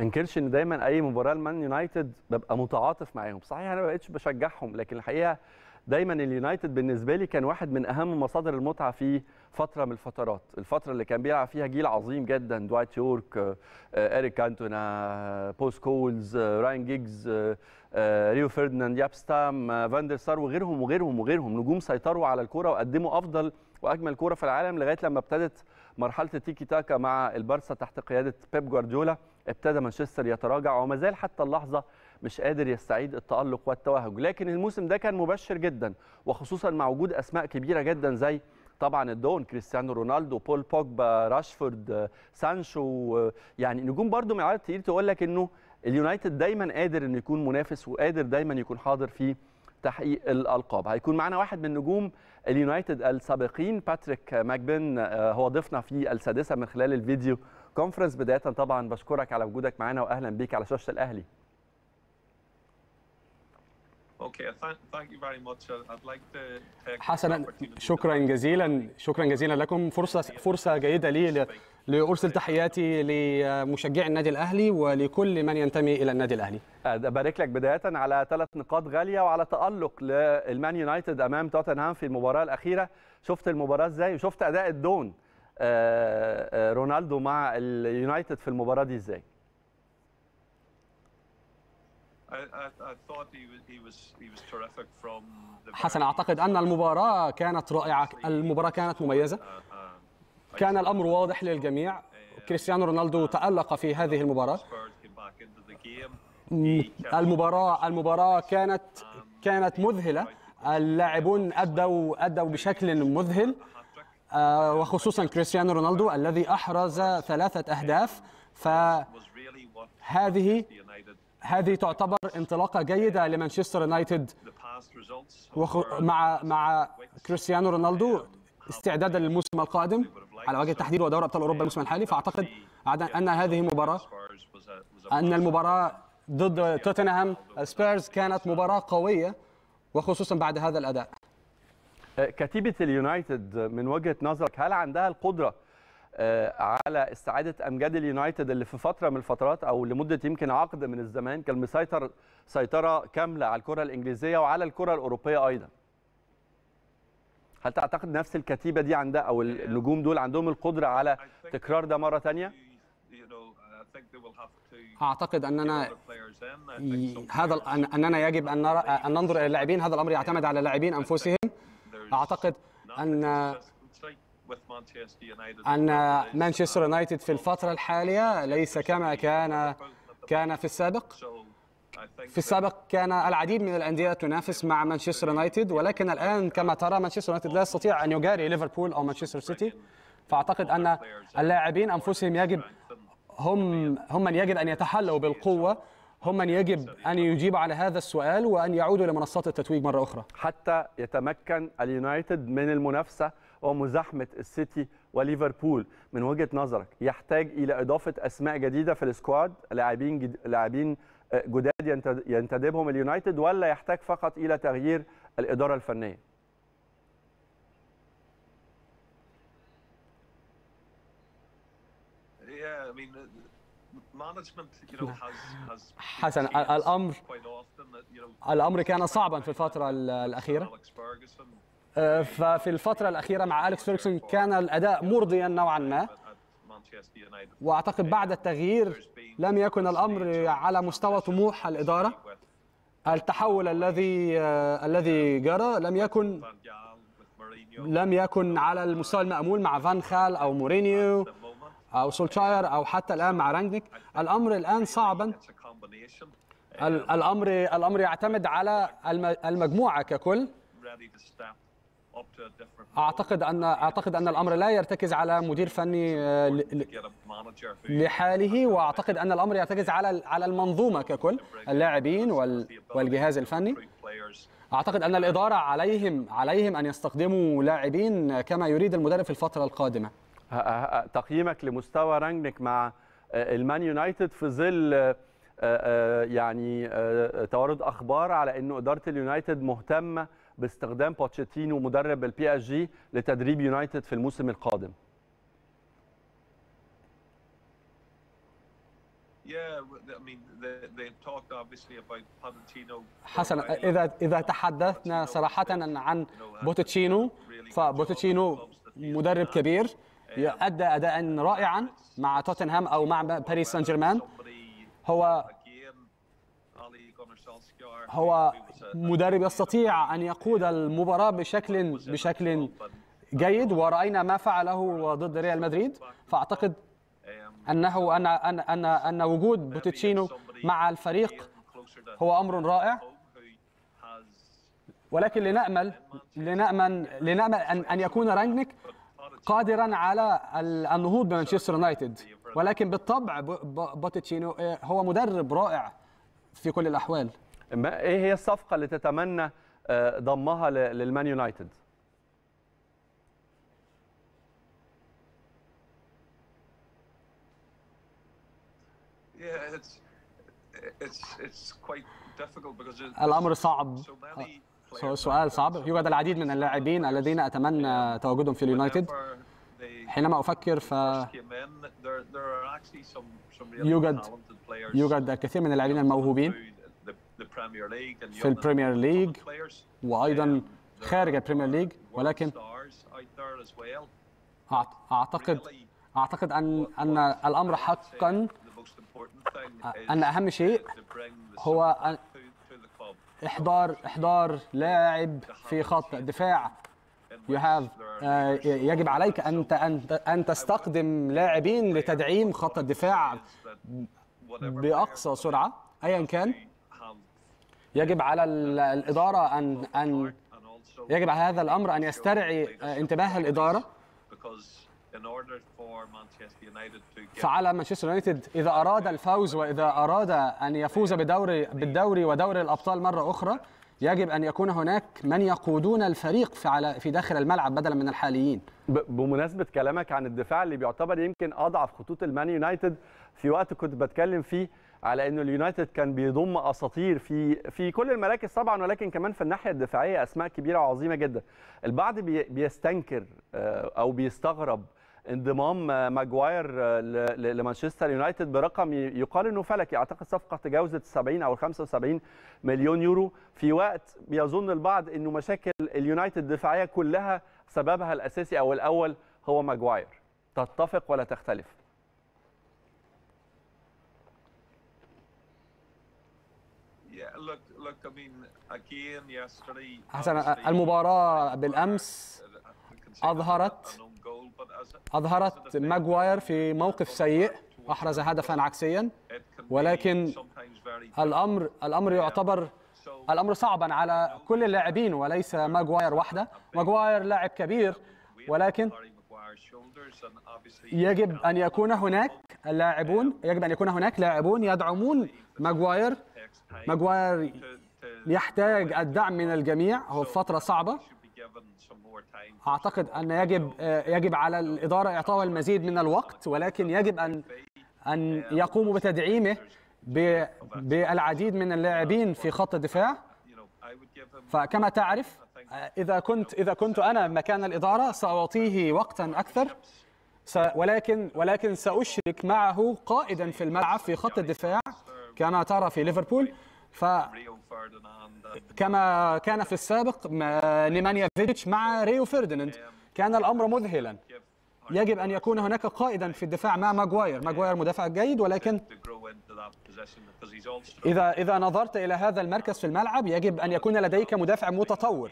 ما انكرش ان دايما اي مباراه لمان يونايتد ببقى متعاطف معاهم صحيح انا ما بقتش بشجعهم لكن الحقيقه دايما اليونايتد بالنسبه لي كان واحد من اهم مصادر المتعه في فتره من الفترات الفتره اللي كان بيلعب فيها جيل عظيم جدا دوايت يورك اريك آه، كانتونا آه، بوس كولز آه، راين جيجز ريو فيرديناند يابستام فاندر سار وغيرهم وغيرهم وغيرهم نجوم سيطروا على الكوره وقدموا افضل واجمل كوره في العالم لغايه لما ابتدت مرحله التيكي تاكا مع البارسا تحت قياده بيب جوارديولا ابتدى مانشستر يتراجع وما زال حتى اللحظه مش قادر يستعيد التالق والتوهج لكن الموسم ده كان مبشر جدا وخصوصا مع وجود اسماء كبيره جدا زي طبعا الدون كريستيانو رونالدو بول بوجبا راشفورد آه، سانشو يعني نجوم برضو من تقول لك انه اليونايتد دايما قادر انه يكون منافس وقادر دايما يكون حاضر في تحقيق الالقاب هيكون معنا واحد من نجوم اليونايتد السابقين باتريك ماكبن آه، هو ضيفنا في السادسه من خلال الفيديو كونفرنس بدايه طبعا بشكرك على وجودك معنا واهلا بيك على شاشه الاهلي حسنا شكرا جزيلا شكرا جزيلا لكم فرصه فرصه جيده لي لارسل تحياتي لمشجعي النادي الاهلي ولكل من ينتمي الى النادي الاهلي ابارك لك بدايه على ثلاث نقاط غاليه وعلى تالق للمان يونايتد امام توتنهام في المباراه الاخيره شفت المباراه ازاي وشفت اداء الدون آه، آه، رونالدو مع اليونايتد في المباراه دي ازاي حسن اعتقد ان المباراه كانت رائعه المباراه كانت مميزه uh, uh, كان الأمر واضح للجميع كريستيانو رونالدو تألق في هذه المباراة المباراة المباراة كانت كانت مذهلة اللاعبون أدوا أدوا بشكل مذهل آه، وخصوصا كريستيانو رونالدو الذي أحرز ثلاثة أهداف فهذه هذه تعتبر انطلاقة جيدة لمانشستر يونايتد مع مع كريستيانو رونالدو استعدادا للموسم القادم على وجه التحديد ودوري ابطال اوروبا الموسم الحالي فاعتقد ان هذه مباراه ان المباراه ضد توتنهام سبيرز كانت مباراه قويه وخصوصا بعد هذا الاداء أه، كتيبه اليونايتد من وجهه نظرك هل عندها القدره أه، على استعاده امجاد اليونايتد اللي في فتره من الفترات او لمده يمكن عقد من الزمان كان مسيطر سيطره كامله على الكره الانجليزيه وعلى الكره الاوروبيه ايضا هل تعتقد نفس الكتيبه دي عندها او النجوم دول عندهم القدره على تكرار ده مره ثانيه؟ اعتقد اننا هذا اننا يجب ان نرى ان ننظر الى اللاعبين هذا الامر يعتمد على اللاعبين انفسهم اعتقد ان ان مانشستر يونايتد في الفتره الحاليه ليس كما كان كان في السابق في السابق كان العديد من الأندية تنافس مع مانشستر يونايتد ولكن الآن كما ترى مانشستر يونايتد لا يستطيع أن يجاري ليفربول أو مانشستر سيتي فأعتقد أن اللاعبين أنفسهم يجب هم هم من يجب أن يتحلوا بالقوة هم من يجب أن يجيب على هذا السؤال وأن يعودوا لمنصات التتويج مرة أخرى حتى يتمكن اليونايتد من المنافسة ومزاحمة السيتي وليفربول من وجهة نظرك يحتاج إلى إضافة أسماء جديدة في السكواد لاعبين جد... لاعبين جداد ينتدبهم اليونايتد ولا يحتاج فقط الى تغيير الاداره الفنيه؟ uh, حسن الامر الامر كان صعبا في الفتره uh, الاخيره آه، ففي الفترة الأخيرة مع أليكس فيرجسون كان الأداء مرضيا نوعا ما واعتقد بعد التغيير لم يكن الامر على مستوى طموح الاداره التحول الذي آه، الذي جرى لم يكن لم يكن على المستوى المأمول مع فان خال او مورينيو او سولتشاير او حتى الان مع رانجنيك الامر الان صعبا الامر الامر يعتمد على المجموعه ككل اعتقد ان اعتقد ان الامر لا يرتكز على مدير فني آه، لحاله واعتقد ان الامر يرتكز على على المنظومه ككل اللاعبين والجهاز الفني اعتقد ان الاداره عليهم عليهم ان يستخدموا لاعبين كما يريد المدرب في الفتره القادمه تقييمك لمستوى رانجنيك مع آه، المان يونايتد في ظل آه، يعني توارد اخبار على انه اداره اليونايتد مهتمه باستخدام بوتشيتينو مدرب البي اس جي لتدريب يونايتد في الموسم القادم؟ حسنا اذا اذا تحدثنا صراحه عن uh, بوتشينو فبوتشينو مدرب كبير ادى اداء رائعا مع توتنهام او مع باريس سان جيرمان هو هو مدرب يستطيع ان يقود المباراه بشكل بشكل جيد وراينا ما فعله ضد ريال مدريد فاعتقد انه ان ان ان, أن وجود بوتيتشينو مع الفريق هو امر رائع ولكن لنامل لنامل لنامل ان ان يكون رانجنيك قادرا على النهوض بمانشستر يونايتد ولكن بالطبع بوتيتشينو إيه، هو مدرب رائع في كل الاحوال ما ايه هي الصفقه اللي تتمنى آه، ضمها للمان يونايتد الامر صعب سؤال صعب يوجد العديد من اللاعبين الذين اتمنى تواجدهم في اليونايتد حينما افكر ف يوجد يوجد الكثير من اللاعبين الموهوبين في البريمير ليج وايضا خارج البريمير ليج ولكن اعتقد اعتقد ان ان الامر حقا ان اهم شيء هو احضار احضار لاعب في خط دفاع you have uh, يجب عليك ان ان ان تستخدم لاعبين لتدعيم خط الدفاع باقصى سرعه ايا كان يجب على الاداره ان ان يجب على هذا الامر ان يسترعي انتباه الاداره فعلى مانشستر يونايتد اذا اراد الفوز واذا اراد ان يفوز بدوري بالدوري ودوري الابطال مره اخرى يجب ان يكون هناك من يقودون الفريق في على في داخل الملعب بدلا من الحاليين بمناسبه كلامك عن الدفاع اللي بيعتبر يمكن اضعف خطوط المان يونايتد في وقت كنت بتكلم فيه على انه اليونايتد كان بيضم اساطير في في كل المراكز طبعا ولكن كمان في الناحيه الدفاعيه اسماء كبيره وعظيمه جدا. البعض بيستنكر آه، او بيستغرب انضمام آه، ماجواير آه، لمانشستر يونايتد برقم يقال انه فلكي اعتقد صفقه تجاوزت 70 او 75 مليون يورو في وقت يظن البعض انه مشاكل اليونايتد الدفاعيه كلها سببها الاساسي او الاول هو ماجواير تتفق ولا تختلف؟ حسنا المباراة بالأمس أظهرت أظهرت ماجواير في موقف سيء أحرز هدفا عكسيا ولكن الأمر الأمر يعتبر الأمر صعبا على كل اللاعبين وليس ماجواير وحده ماجواير لاعب كبير ولكن يجب أن يكون هناك اللاعبون يجب ان يكون هناك لاعبون يدعمون ماجواير ماجواير يحتاج الدعم من الجميع هو فتره صعبه اعتقد ان يجب يجب على الاداره اعطائه المزيد من الوقت ولكن يجب ان ان يقوموا بتدعيمه بالعديد من اللاعبين في خط الدفاع فكما تعرف اذا كنت اذا كنت انا مكان الاداره ساعطيه وقتا اكثر ولكن ولكن ساشرك معه قائدا في الملعب في خط الدفاع كما ترى في ليفربول ف كما كان في السابق نيمانيا فيتش مع ريو فيرديناند كان الامر مذهلا يجب ان يكون هناك قائدا في الدفاع مع ماجواير ماجواير مدافع جيد ولكن اذا اذا نظرت الى هذا المركز في الملعب يجب ان يكون لديك مدافع متطور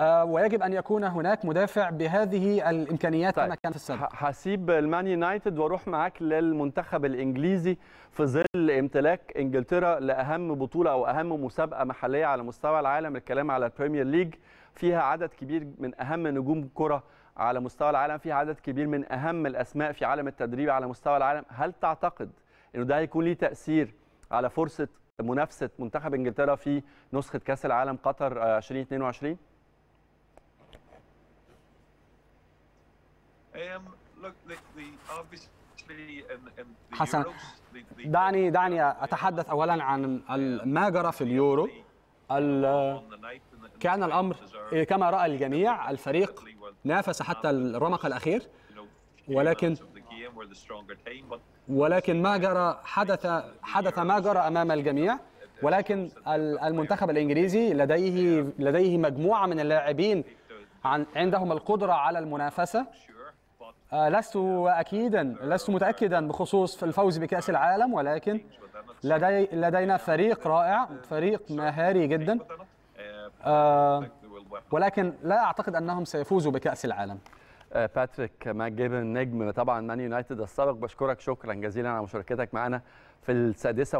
آه، ويجب ان يكون هناك مدافع بهذه الامكانيات طيب. كما كان في السابق هسيب المان يونايتد واروح معاك للمنتخب الانجليزي في ظل امتلاك انجلترا لاهم بطوله او اهم مسابقه محليه على مستوى العالم الكلام على البريمير ليج فيها عدد كبير من اهم نجوم كره على مستوى العالم فيها عدد كبير من اهم الاسماء في عالم التدريب على مستوى العالم هل تعتقد انه ده هيكون ليه تاثير على فرصه منافسه منتخب انجلترا في نسخه كاس العالم قطر 2022 آه، حسنا دعني دعني اتحدث اولا عن ما جرى في اليورو كان الامر إيه، كما راى الجميع الفريق نافس حتى الرمق الاخير ولكن ولكن ما جرى حدث حدث ما جرى امام الجميع ولكن المنتخب الانجليزي لديه لديه مجموعه من اللاعبين عندهم القدره على المنافسه آه، لست أكيدا لست متأكدا بخصوص الفوز بكأس العالم ولكن لدي لدينا فريق رائع فريق مهاري جدا آه، ولكن لا أعتقد أنهم سيفوزوا بكأس العالم آه، باتريك ماك جيبن نجم طبعا مان يونايتد السابق بشكرك شكرا جزيلا على مشاركتك معنا في السادسة